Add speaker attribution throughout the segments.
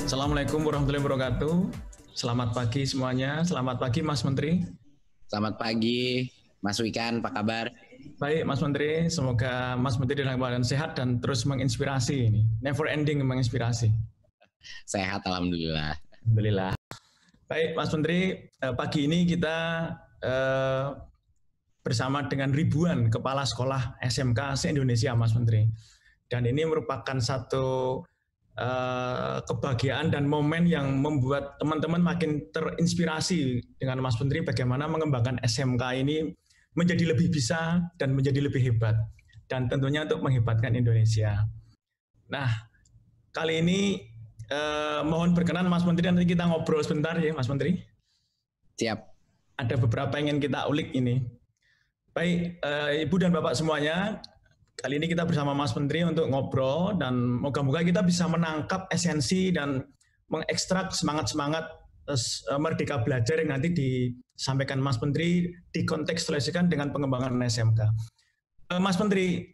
Speaker 1: Assalamualaikum warahmatullahi wabarakatuh. Selamat pagi semuanya. Selamat pagi Mas Menteri. Selamat pagi Mas Wikan, apa kabar? Baik Mas Menteri, semoga Mas Menteri dalam keadaan sehat dan terus menginspirasi ini. Never ending menginspirasi. Sehat alhamdulillah. Alhamdulillah. Baik, Mas Menteri, eh, pagi ini kita eh, bersama dengan ribuan kepala sekolah SMK se-Indonesia, Mas Menteri. Dan ini merupakan satu eh, kebahagiaan dan momen yang membuat teman-teman makin terinspirasi dengan Mas Menteri bagaimana mengembangkan SMK ini menjadi lebih bisa dan menjadi lebih hebat. Dan tentunya untuk menghebatkan Indonesia. Nah, kali ini Eh, mohon berkenan Mas Menteri nanti kita ngobrol sebentar ya Mas Menteri. Siap. Ada beberapa yang ingin kita ulik ini. Baik, eh, Ibu dan Bapak semuanya, kali ini kita bersama Mas Menteri untuk ngobrol dan moga-moga kita bisa menangkap esensi dan mengekstrak semangat-semangat eh, eh, merdeka belajar yang nanti disampaikan Mas Menteri dikontekstualisasikan dengan pengembangan SMK. Mas Menteri,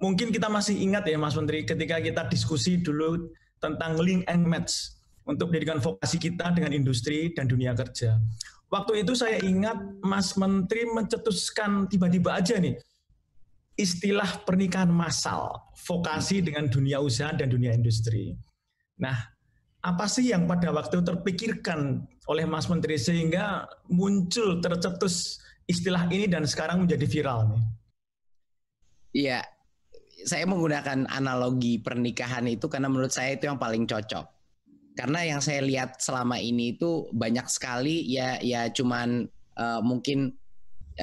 Speaker 1: mungkin kita masih ingat ya Mas Menteri ketika kita diskusi dulu tentang link and match untuk pendidikan vokasi kita dengan industri dan dunia kerja. Waktu itu saya ingat Mas Menteri mencetuskan tiba-tiba aja nih istilah pernikahan massal, vokasi dengan dunia usaha dan dunia industri. Nah, apa sih yang pada waktu terpikirkan oleh Mas Menteri sehingga muncul tercetus istilah ini dan sekarang menjadi viral nih?
Speaker 2: Iya, saya menggunakan analogi pernikahan itu karena menurut saya itu yang paling cocok. Karena yang saya lihat selama ini itu banyak sekali ya ya cuman uh, mungkin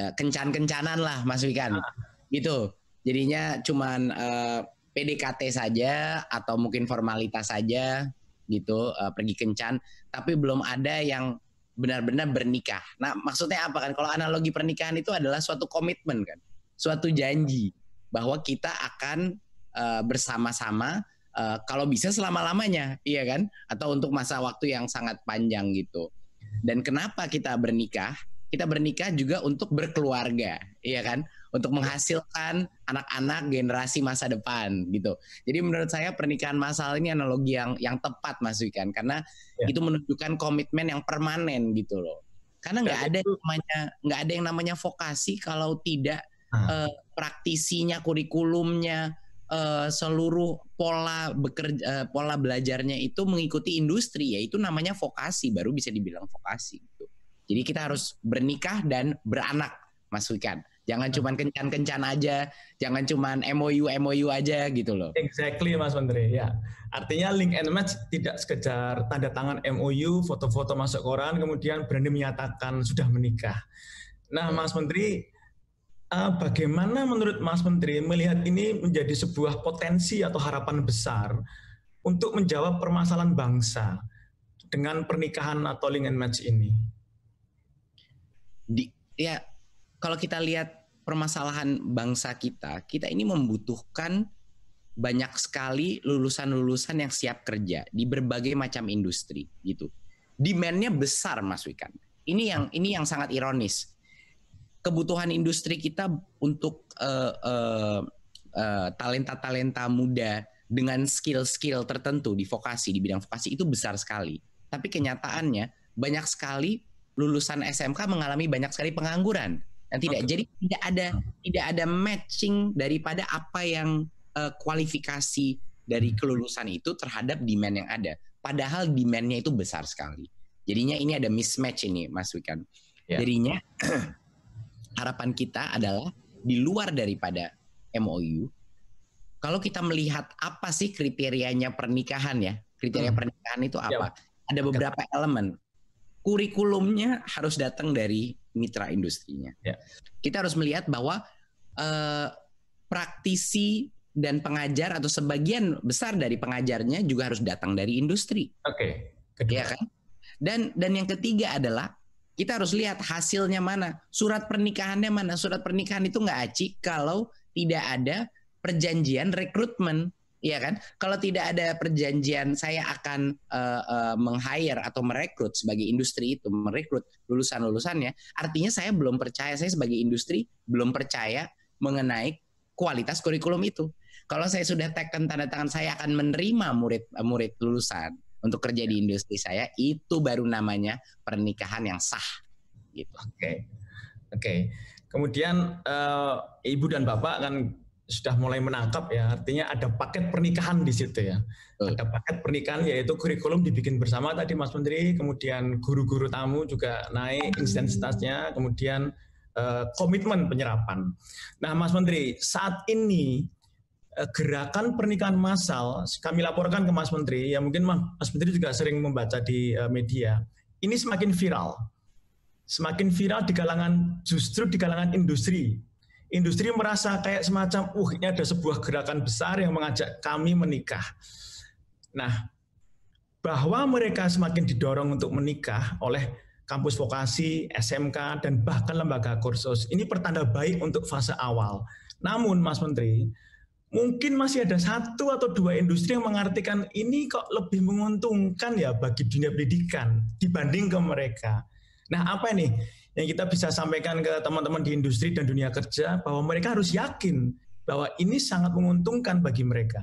Speaker 2: uh, kencan-kencanan lah Mas Wikan. Ah. Gitu. Jadinya cuman uh, eh, PDKT saja atau mungkin formalitas saja gitu uh, pergi kencan tapi belum ada yang benar-benar bernikah. Nah, maksudnya apa kan? Kalau analogi pernikahan itu adalah suatu komitmen kan, suatu janji bahwa kita akan uh, bersama-sama uh, kalau bisa selama-lamanya, iya kan? Atau untuk masa waktu yang sangat panjang gitu. Dan kenapa kita bernikah? Kita bernikah juga untuk berkeluarga, iya kan? Untuk menghasilkan anak-anak generasi masa depan gitu. Jadi menurut saya pernikahan masal ini analogi yang yang tepat Mas Wikan karena ya. itu menunjukkan komitmen yang permanen gitu loh. Karena nggak ada namanya nggak ada yang namanya vokasi kalau tidak uh, praktisinya, kurikulumnya, uh, seluruh pola bekerja, uh, eh, pola belajarnya itu mengikuti industri, ya itu namanya vokasi, baru bisa dibilang vokasi. Gitu. Jadi kita harus bernikah dan beranak, Mas Wikan. Jangan ah. cuma kencan-kencan aja, jangan cuma MOU MOU aja gitu loh.
Speaker 1: Exactly Mas Menteri, ya. Artinya link and match tidak sekedar tanda tangan MOU, foto-foto masuk koran kemudian berani menyatakan sudah menikah. Nah, hmm. Mas Menteri uh, bagaimana menurut Mas Menteri melihat ini menjadi sebuah potensi atau harapan besar untuk menjawab permasalahan bangsa dengan pernikahan atau link and match ini? Di, ya, kalau kita lihat
Speaker 2: permasalahan bangsa kita, kita ini membutuhkan banyak sekali lulusan-lulusan yang siap kerja di berbagai macam industri gitu. Demandnya besar Mas Wikan. Ini yang ini yang sangat ironis kebutuhan industri kita untuk uh, uh, uh, talenta-talenta muda dengan skill-skill tertentu di vokasi di bidang vokasi itu besar sekali. Tapi kenyataannya banyak sekali lulusan SMK mengalami banyak sekali pengangguran dan tidak okay. jadi tidak ada tidak ada matching daripada apa yang uh, kualifikasi dari hmm. kelulusan itu terhadap demand yang ada. Padahal demandnya itu besar sekali. Jadinya ini ada mismatch ini, Mas Wikan. Yeah. Jadinya harapan kita adalah di luar daripada MOU, kalau kita melihat apa sih kriterianya pernikahan ya, kriteria hmm. pernikahan itu apa? Ya. Ada beberapa Ketika. elemen. Kurikulumnya harus datang dari mitra industrinya. Ya. Kita harus melihat bahwa eh, praktisi dan pengajar atau sebagian besar dari pengajarnya juga harus datang dari industri. Oke. Okay. Ya kan? Dan dan yang ketiga adalah kita harus lihat hasilnya mana. Surat pernikahannya mana. Surat pernikahan itu nggak aci kalau tidak ada perjanjian rekrutmen. ya kan? Kalau tidak ada perjanjian saya akan uh, uh, meng-hire atau merekrut sebagai industri itu merekrut lulusan-lulusannya, artinya saya belum percaya saya sebagai industri belum percaya mengenai kualitas kurikulum itu. Kalau saya sudah tekan tanda tangan saya akan menerima murid-murid eh, lulusan, untuk kerja di ya. industri saya itu baru namanya
Speaker 1: pernikahan yang sah gitu. Oke. Okay. Oke. Okay. Kemudian uh, ibu dan bapak kan sudah mulai menangkap ya, artinya ada paket pernikahan di situ ya. uh. Ada paket pernikahan yaitu kurikulum dibikin bersama tadi Mas Menteri, kemudian guru-guru tamu juga naik intensitasnya, kemudian eh, komitmen penyerapan. Nah, Mas Menteri, saat ini Eh, gerakan pernikahan massal kami laporkan ke Mas Menteri ya mungkin Mas Menteri juga sering membaca di eh, media ini semakin viral semakin viral di kalangan justru di kalangan industri industri merasa kayak semacam uh ini ada sebuah gerakan besar yang mengajak kami menikah nah bahwa mereka semakin didorong untuk menikah oleh kampus vokasi, SMK, dan bahkan lembaga kursus. Ini pertanda baik untuk fase awal. Namun, Mas Menteri, mungkin masih ada satu atau dua industri yang mengartikan ini kok lebih menguntungkan ya bagi dunia pendidikan dibanding ke mereka. Nah, apa ini yang kita bisa sampaikan ke teman-teman di industri dan dunia kerja bahwa mereka harus yakin bahwa ini sangat menguntungkan bagi mereka.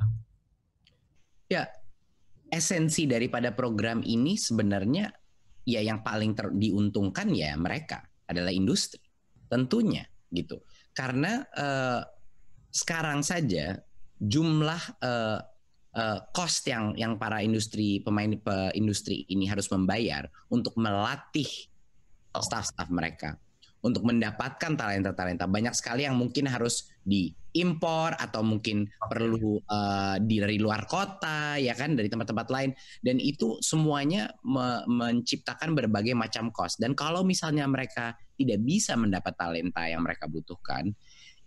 Speaker 2: Ya, esensi daripada program ini sebenarnya ya yang paling ter diuntungkan ya mereka adalah industri tentunya gitu. Karena uh, sekarang saja jumlah uh, uh, cost yang yang para industri pemain pe, industri ini harus membayar untuk melatih oh. staff-staff mereka untuk mendapatkan talenta-talenta banyak sekali yang mungkin harus diimpor atau mungkin perlu uh, dari luar kota ya kan dari tempat-tempat lain dan itu semuanya me menciptakan berbagai macam cost dan kalau misalnya mereka tidak bisa mendapat talenta yang mereka butuhkan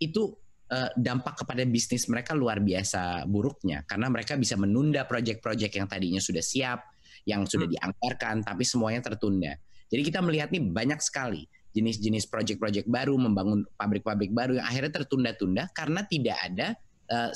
Speaker 2: itu Eh, dampak kepada bisnis mereka luar biasa buruknya karena mereka bisa menunda proyek-proyek yang tadinya sudah siap, yang sudah hmm. dianggarkan tapi semuanya tertunda. Jadi kita melihat nih banyak sekali jenis-jenis proyek-proyek baru membangun pabrik-pabrik baru yang akhirnya tertunda-tunda karena tidak ada spesialis eh,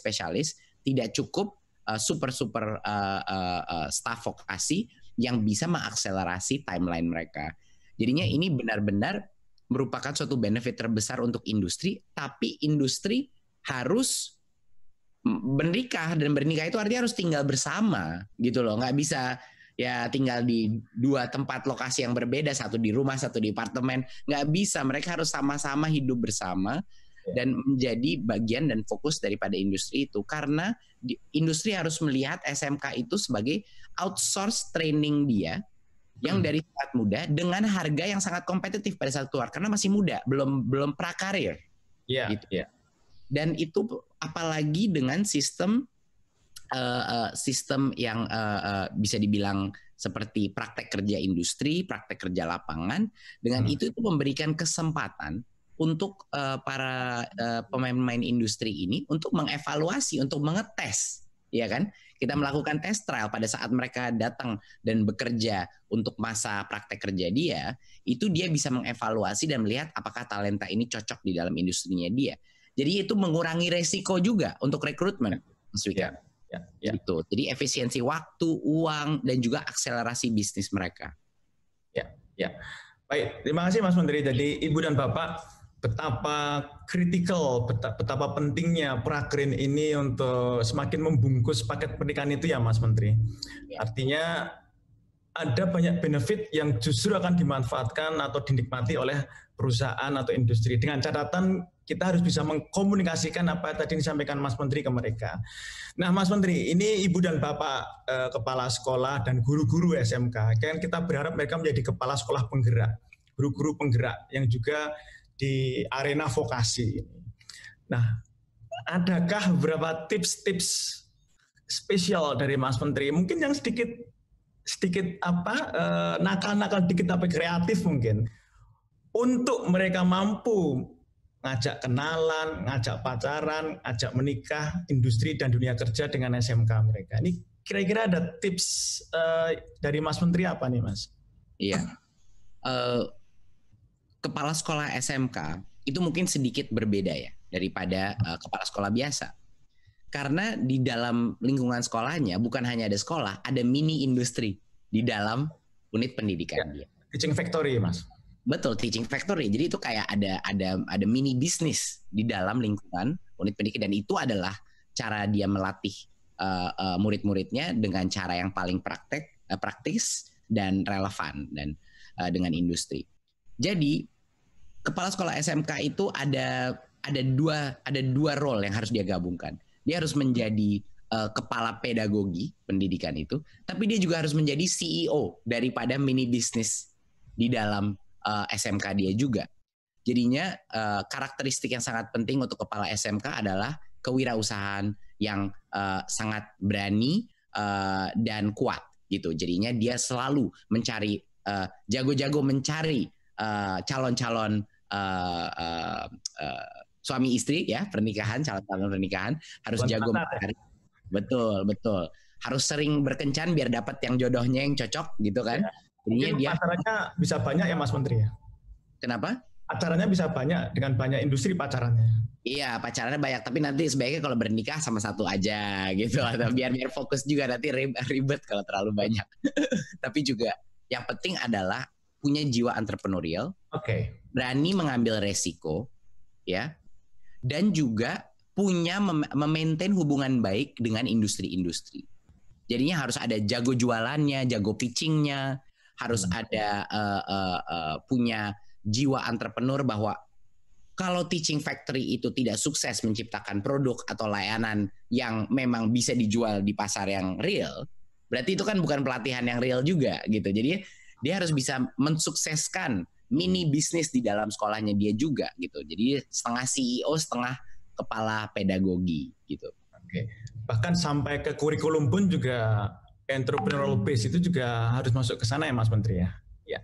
Speaker 2: spesialis-spesialis, tidak cukup eh, super-super uh, uh, uh, staff vokasi yang bisa mengakselerasi timeline mereka. Jadinya hmm. ini benar-benar merupakan suatu benefit terbesar untuk industri, tapi industri harus bernikah dan bernikah itu artinya harus tinggal bersama gitu loh, nggak bisa ya tinggal di dua tempat lokasi yang berbeda, satu di rumah, satu di apartemen, nggak bisa, mereka harus sama-sama hidup bersama ya. dan menjadi bagian dan fokus daripada industri itu karena industri harus melihat SMK itu sebagai outsource training dia yang hmm. dari saat muda dengan harga yang sangat kompetitif pada saat keluar karena masih muda, belum belum prakarir.
Speaker 1: Yeah, gitu. Yeah.
Speaker 2: Dan itu apalagi dengan sistem uh, uh, sistem yang uh, uh, bisa dibilang seperti praktek kerja industri, praktek kerja lapangan. Dengan hmm. itu itu memberikan kesempatan untuk uh, para pemain-pemain industri ini untuk mengevaluasi, untuk mengetes, ya kan? kita melakukan test trial pada saat mereka datang dan bekerja untuk masa praktek kerja dia, itu dia bisa mengevaluasi dan melihat apakah talenta ini cocok di dalam industrinya dia. Jadi itu mengurangi resiko juga untuk rekrutmen, Mas Wika. Ya. Ya, ya. Gitu. Jadi efisiensi waktu, uang, dan juga akselerasi bisnis mereka.
Speaker 1: Ya, ya. Baik, terima kasih Mas Menteri. Jadi iya. Ibu dan Bapak betapa kritikal, betapa pentingnya prakrin ini untuk semakin membungkus paket pernikahan itu ya Mas Menteri. Ya. Artinya ada banyak benefit yang justru akan dimanfaatkan atau dinikmati oleh perusahaan atau industri. Dengan catatan kita harus bisa mengkomunikasikan apa yang tadi disampaikan Mas Menteri ke mereka. Nah Mas Menteri, ini Ibu dan Bapak eh, Kepala Sekolah dan guru-guru SMK, kan kita berharap mereka menjadi Kepala Sekolah Penggerak, guru-guru penggerak yang juga di arena vokasi ini. Nah, adakah beberapa tips-tips spesial dari Mas Menteri? Mungkin yang sedikit sedikit apa eh, nakal-nakal sedikit tapi kreatif mungkin untuk mereka mampu ngajak kenalan, ngajak pacaran, ngajak menikah, industri dan dunia kerja dengan SMK mereka. Ini kira-kira ada tips eh, dari Mas Menteri apa nih, Mas? Iya,
Speaker 2: uh, kepala sekolah SMK itu mungkin sedikit berbeda ya daripada uh, kepala sekolah biasa. Karena di dalam lingkungan sekolahnya bukan hanya ada sekolah, ada mini industri di dalam unit pendidikan ya, dia. Teaching factory ya, Mas. Betul, teaching factory. Jadi itu kayak ada ada ada mini bisnis di dalam lingkungan unit pendidikan dan itu adalah cara dia melatih uh, uh, murid-muridnya dengan cara yang paling praktek uh, praktis dan relevan dan uh, dengan industri. Jadi kepala sekolah SMK itu ada ada dua ada dua role yang harus dia gabungkan. Dia harus menjadi uh, kepala pedagogi pendidikan itu, tapi dia juga harus menjadi CEO daripada mini bisnis di dalam uh, eh, SMK dia juga. Jadinya uh, karakteristik yang sangat penting untuk kepala SMK adalah kewirausahaan yang uh, sangat berani uh, dan kuat gitu. Jadinya dia selalu mencari jago-jago uh, mencari calon-calon uh, calon -calon, uh, uh, uh, suami istri ya pernikahan calon calon pernikahan harus Buat jago ya? matahari. Betul betul. Harus sering berkencan biar dapat yang jodohnya yang cocok gitu kan. Ya. dia pacarannya
Speaker 1: bisa banyak ya Mas Menteri ya. Kenapa? Pacarannya bisa banyak dengan banyak industri pacarannya.
Speaker 2: Iya, pacarannya banyak tapi nanti sebaiknya kalau bernikah sama satu aja gitu atau biar biar fokus juga nanti ribet kalau terlalu banyak. tapi juga yang penting adalah punya jiwa entrepreneurial, okay. berani mengambil resiko, ya, dan juga punya mem memaintain hubungan baik dengan industri-industri. Jadinya harus ada jago jualannya, jago pitchingnya, harus hmm. ada uh, uh, uh, punya jiwa entrepreneur bahwa kalau teaching factory itu tidak sukses menciptakan produk atau layanan yang memang bisa dijual di pasar yang real, berarti itu kan bukan pelatihan yang real juga gitu. Jadi dia harus bisa mensukseskan mini hmm. bisnis di dalam sekolahnya dia juga gitu. Jadi setengah CEO, setengah kepala
Speaker 1: pedagogi gitu. Oke. Bahkan sampai ke kurikulum pun juga entrepreneurial base itu juga harus masuk ke sana ya Mas Menteri ya. Ya.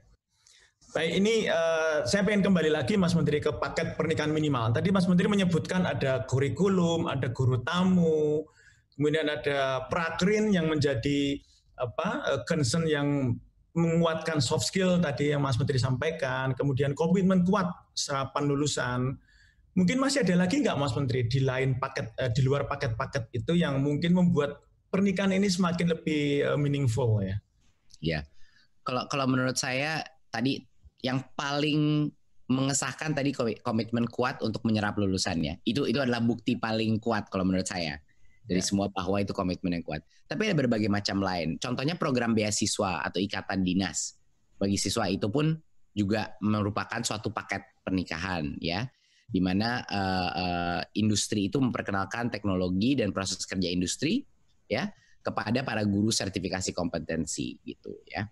Speaker 1: Baik, ini uh, saya pengen kembali lagi Mas Menteri ke paket pernikahan minimal. Tadi Mas Menteri menyebutkan ada kurikulum, ada guru tamu, kemudian ada prakrin yang menjadi apa eh, concern yang menguatkan soft skill tadi yang Mas Menteri sampaikan, kemudian komitmen kuat serapan lulusan Mungkin masih ada lagi nggak Mas Menteri di lain paket eh, di luar paket-paket itu yang mungkin membuat pernikahan ini semakin lebih eh, meaningful ya?
Speaker 2: Ya, kalau kalau menurut saya tadi yang paling mengesahkan tadi komitmen kuat untuk menyerap lulusannya itu itu adalah bukti paling kuat kalau menurut saya jadi yeah. semua bahwa itu komitmen yang kuat. Tapi ada berbagai macam lain. Contohnya program beasiswa atau ikatan dinas bagi siswa itu pun juga merupakan suatu paket pernikahan ya di mana uh, uh, industri itu memperkenalkan teknologi dan proses kerja industri ya kepada para guru sertifikasi kompetensi gitu ya.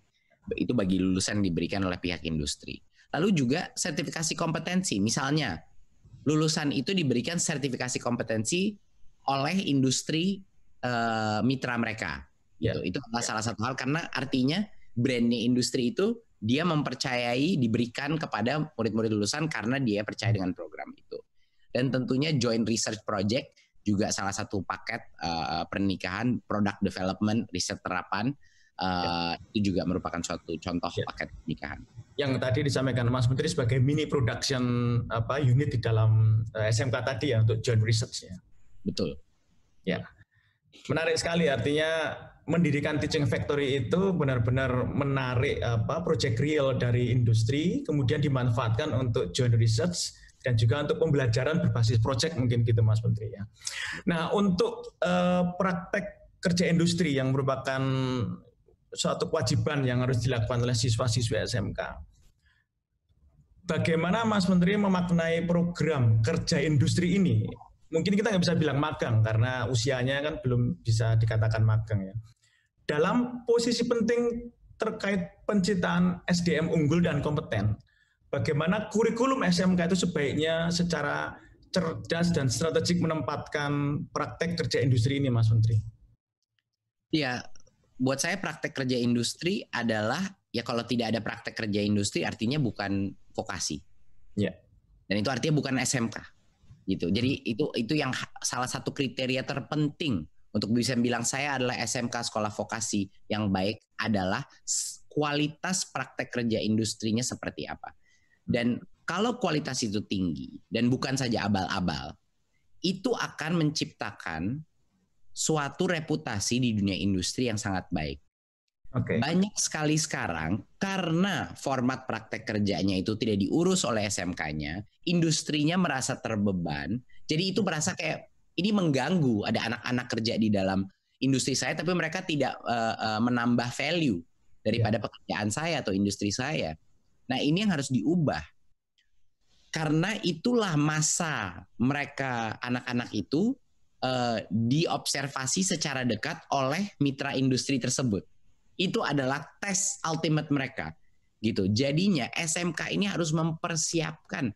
Speaker 2: Itu bagi lulusan diberikan oleh pihak industri. Lalu juga sertifikasi kompetensi misalnya lulusan itu diberikan sertifikasi kompetensi oleh industri uh, mitra mereka. Yeah. Gitu. Itu adalah yeah. salah satu hal karena artinya brandnya industri itu dia mempercayai diberikan kepada murid-murid lulusan karena dia percaya dengan program itu. Dan tentunya joint research project juga salah satu paket uh, pernikahan product development riset terapan uh, ya. itu juga merupakan suatu contoh ya. paket pernikahan.
Speaker 1: Yang tadi disampaikan Mas Menteri sebagai mini production apa unit di dalam SMK tadi ya untuk joint research ya. Betul. Ya. Menarik sekali artinya mendirikan teaching factory itu benar-benar menarik apa project real dari industri kemudian dimanfaatkan untuk joint research dan juga untuk pembelajaran berbasis project mungkin gitu Mas Menteri ya. Nah, untuk eh, praktek kerja industri yang merupakan suatu kewajiban yang harus dilakukan oleh siswa-siswa SMK. Bagaimana Mas Menteri memaknai program kerja industri ini mungkin kita nggak bisa bilang magang karena usianya kan belum bisa dikatakan magang ya. Dalam posisi penting terkait penciptaan SDM unggul dan kompeten, bagaimana kurikulum SMK itu sebaiknya secara cerdas dan strategik menempatkan praktek kerja industri ini, Mas Menteri?
Speaker 2: Ya, buat saya praktek kerja industri adalah ya kalau tidak ada praktek kerja industri artinya bukan vokasi. Ya. Dan itu artinya bukan SMK gitu. Jadi itu itu yang salah satu kriteria terpenting untuk bisa bilang saya adalah SMK sekolah vokasi yang baik adalah kualitas praktek kerja industrinya seperti apa. Dan kalau kualitas itu tinggi dan bukan saja abal-abal, itu akan menciptakan suatu reputasi di dunia industri yang sangat baik. Okay. Banyak sekali sekarang karena format praktek kerjanya itu tidak diurus oleh SMK-nya, industrinya merasa terbeban. Jadi itu merasa kayak ini mengganggu ada anak-anak kerja di dalam industri saya tapi mereka tidak uh, uh, menambah value daripada yeah. pekerjaan saya atau industri saya. Nah, ini yang harus diubah. Karena itulah masa mereka anak-anak itu uh, diobservasi secara dekat oleh mitra industri tersebut itu adalah tes ultimate mereka gitu. Jadinya SMK ini harus mempersiapkan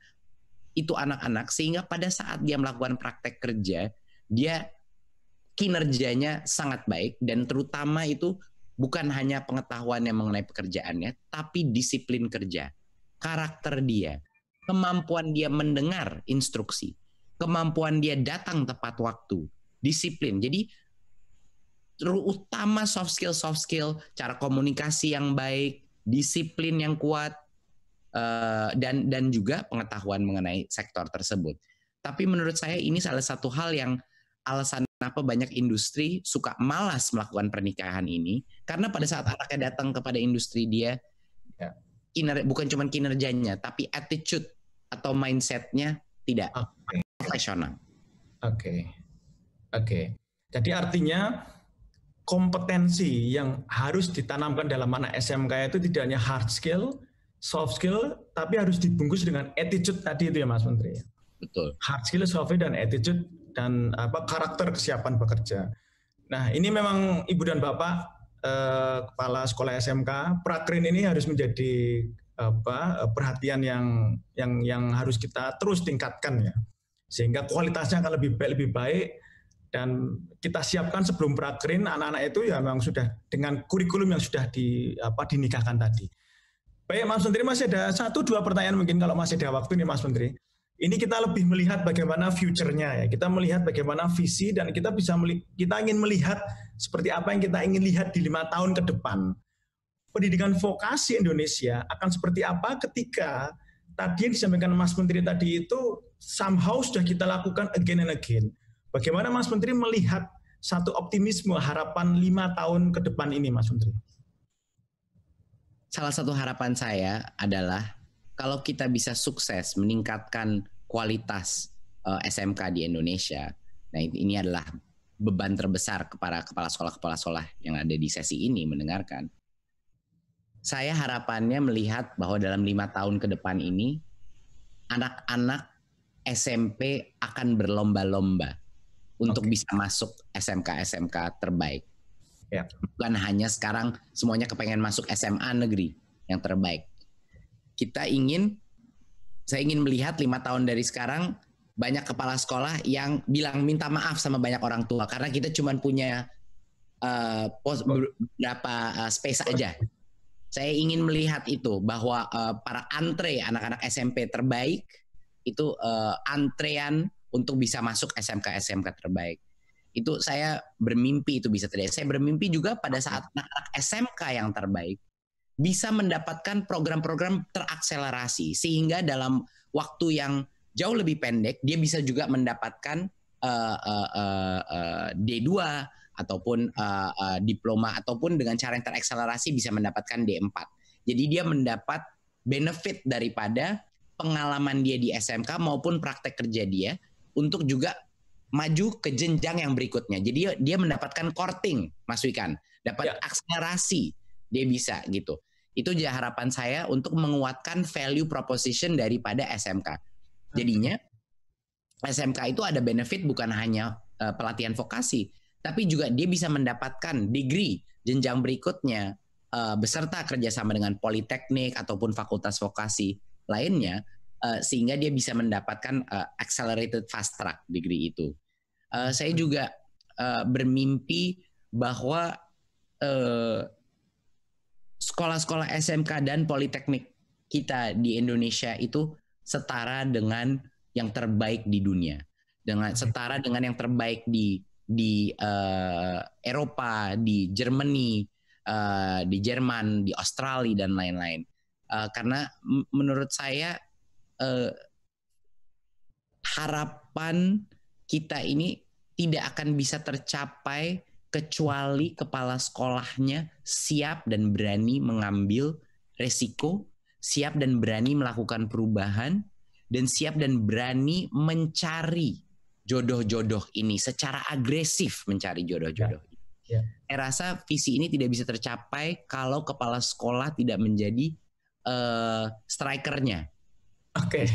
Speaker 2: itu anak-anak sehingga pada saat dia melakukan praktek kerja dia kinerjanya sangat baik dan terutama itu bukan hanya pengetahuan yang mengenai pekerjaannya tapi disiplin kerja, karakter dia, kemampuan dia mendengar instruksi, kemampuan dia datang tepat waktu, disiplin. Jadi terutama soft skill soft skill cara komunikasi yang baik disiplin yang kuat eh, dan dan juga pengetahuan mengenai sektor tersebut tapi menurut saya ini salah satu hal yang alasan kenapa banyak industri suka malas melakukan pernikahan ini karena pada saat anaknya datang kepada industri dia ya. kiner, bukan cuma kinerjanya tapi attitude atau mindsetnya tidak okay. profesional.
Speaker 1: Oke, okay. oke. Okay. Jadi artinya kompetensi yang harus ditanamkan dalam anak SMK itu tidak hanya hard skill, soft skill, tapi harus dibungkus dengan attitude tadi itu ya Mas Menteri. Betul. Hard skill, soft skill, dan attitude dan apa karakter kesiapan bekerja. Nah ini memang ibu dan bapak eh, kepala sekolah SMK prakrin ini harus menjadi apa perhatian yang yang yang harus kita terus tingkatkan ya sehingga kualitasnya akan lebih baik lebih baik dan kita siapkan sebelum prakerin anak-anak itu ya memang sudah dengan kurikulum yang sudah di apa dinikahkan tadi. Baik Mas Menteri masih ada satu dua pertanyaan mungkin kalau masih ada waktu nih Mas Menteri. Ini kita lebih melihat bagaimana future-nya ya. Kita melihat bagaimana visi dan kita bisa kita ingin melihat seperti apa yang kita ingin lihat di lima tahun ke depan. Pendidikan vokasi Indonesia akan seperti apa ketika tadi yang disampaikan Mas Menteri tadi itu somehow sudah kita lakukan again and again Bagaimana Mas Menteri melihat satu optimisme harapan lima tahun ke depan ini, Mas Menteri?
Speaker 2: Salah satu harapan saya adalah kalau kita bisa sukses meningkatkan kualitas uh, eh, SMK di Indonesia, nah ini adalah beban terbesar kepada kepala sekolah-kepala sekolah yang ada di sesi ini mendengarkan. Saya harapannya melihat bahwa dalam lima tahun ke depan ini, anak-anak SMP akan berlomba-lomba untuk okay. bisa masuk SMK SMK terbaik. Yeah. Bukan hanya sekarang semuanya kepengen masuk SMA negeri yang terbaik. Kita ingin, saya ingin melihat lima tahun dari sekarang banyak kepala sekolah yang bilang minta maaf sama banyak orang tua karena kita cuma punya uh, pos berapa uh, space aja. Saya ingin melihat itu bahwa uh, para antre anak-anak SMP terbaik itu uh, antrean untuk bisa masuk SMK-SMK terbaik. Itu saya bermimpi itu bisa terjadi. Saya bermimpi juga pada saat anak-anak SMK yang terbaik bisa mendapatkan program-program terakselerasi sehingga dalam waktu yang jauh lebih pendek dia bisa juga mendapatkan uh, eh, uh, eh, uh, eh, uh, D2 ataupun uh, uh, diploma ataupun dengan cara yang terakselerasi bisa mendapatkan D4. Jadi dia mendapat benefit daripada pengalaman dia di SMK maupun praktek kerja dia untuk juga maju ke jenjang yang berikutnya. Jadi dia mendapatkan korting, Mas Wikan, dapat ya. akselerasi dia bisa gitu. Itu harapan saya untuk menguatkan value proposition daripada SMK. Jadinya SMK itu ada benefit bukan hanya uh, pelatihan vokasi, tapi juga dia bisa mendapatkan degree jenjang berikutnya uh, beserta kerjasama dengan politeknik ataupun fakultas vokasi lainnya uh, sehingga dia bisa mendapatkan uh, accelerated fast track degree itu. Uh, saya hmm. juga uh, bermimpi bahwa sekolah sekolah-sekolah SMK dan politeknik kita di Indonesia itu setara dengan yang terbaik di dunia, dengan hmm. setara dengan yang terbaik di di uh, Eropa, di Germany, uh, di Jerman, di Australia dan lain-lain. Uh, karena menurut saya eh, harapan kita ini tidak akan bisa tercapai kecuali kepala sekolahnya siap dan berani mengambil resiko, siap dan berani melakukan perubahan, dan siap dan berani mencari jodoh-jodoh ini secara agresif mencari jodoh-jodoh. Ya. Ya. Saya rasa visi ini tidak bisa tercapai kalau kepala sekolah tidak menjadi uh, strikernya, Oke. Okay.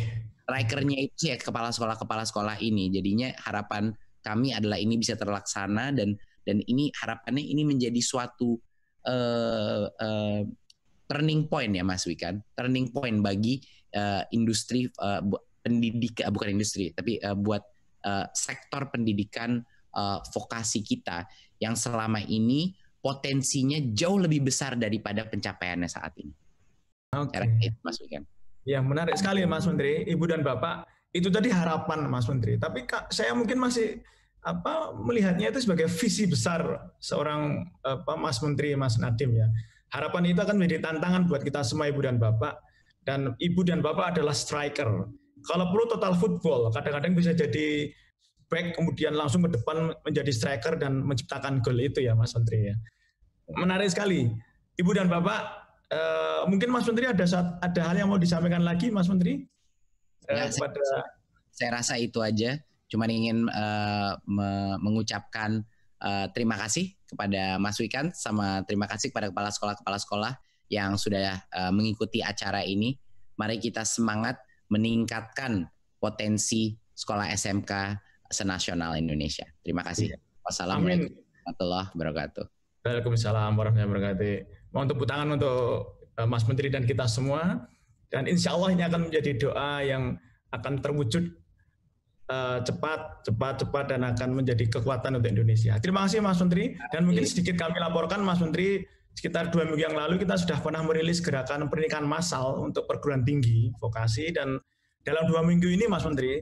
Speaker 2: Rikernya itu ya kepala sekolah kepala sekolah ini. Jadinya harapan kami adalah ini bisa terlaksana dan dan ini harapannya ini menjadi suatu uh, uh, turning point ya Mas Wikan. Turning point bagi uh, industri uh, pendidikan bukan industri tapi uh, buat uh, sektor pendidikan uh, vokasi kita yang selama ini potensinya jauh lebih besar daripada pencapaiannya saat ini. Oke. Okay. Mas Wikan.
Speaker 1: Ya, menarik sekali Mas Menteri, Ibu dan Bapak. Itu tadi harapan Mas Menteri. Tapi Kak, saya mungkin masih apa melihatnya itu sebagai visi besar seorang apa Mas Menteri, Mas Nadim ya. Harapan itu akan menjadi tantangan buat kita semua Ibu dan Bapak. Dan Ibu dan Bapak adalah striker. Kalau perlu total football, kadang-kadang bisa jadi back kemudian langsung ke depan menjadi striker dan menciptakan gol itu ya Mas Menteri ya. Menarik sekali. Ibu dan Bapak, Uh, mungkin Mas Menteri ada saat, ada hal yang mau disampaikan lagi, Mas Menteri? Eh, ya, saya,
Speaker 2: saya rasa itu aja. Cuma ingin uh, me mengucapkan uh, terima kasih kepada Mas Wikan sama terima kasih kepada kepala sekolah-kepala sekolah yang sudah uh, mengikuti acara ini. Mari kita semangat meningkatkan potensi sekolah SMK senasional Indonesia. Terima kasih. Iya. Wassalamualaikum warahmatullahi wabarakatuh.
Speaker 1: Waalaikumsalam warahmatullahi wabarakatuh. Mohon tepuk tangan untuk eh, Mas Menteri dan kita semua. Dan insya Allah ini akan menjadi doa yang akan terwujud eh, cepat, cepat, cepat, dan akan menjadi kekuatan untuk Indonesia. Terima kasih Mas Menteri. Dan iya. mungkin sedikit kami laporkan Mas Menteri, sekitar dua minggu yang lalu kita sudah pernah merilis gerakan pernikahan massal untuk perguruan tinggi, vokasi, dan dalam dua minggu ini Mas Menteri,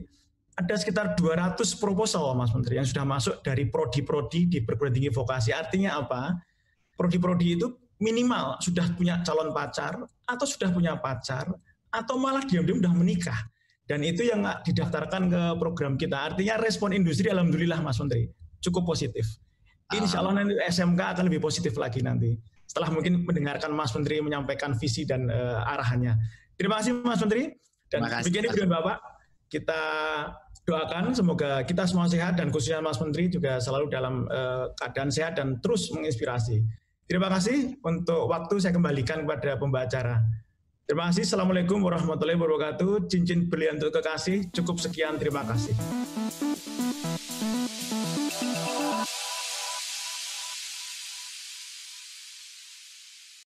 Speaker 1: ada sekitar 200 proposal Mas Menteri yang sudah masuk dari prodi-prodi di perguruan tinggi vokasi. Artinya apa? Prodi-prodi itu minimal sudah punya calon pacar atau sudah punya pacar atau malah diam-diam sudah menikah. Dan itu yang didaftarkan ke program kita. Artinya respon industri alhamdulillah Mas Menteri cukup positif. Insya Allah nanti SMK akan lebih positif lagi nanti. Setelah mungkin mendengarkan Mas Menteri menyampaikan visi dan uh, arahannya. Terima kasih Mas Menteri. Dan begini dengan Bapak, kita doakan semoga kita semua sehat dan khususnya Mas Menteri juga selalu dalam uh, keadaan sehat dan terus menginspirasi. Terima kasih untuk waktu saya kembalikan kepada pembacara. Terima kasih. Assalamualaikum warahmatullahi wabarakatuh. Cincin berlian untuk kekasih. Cukup sekian. Terima kasih.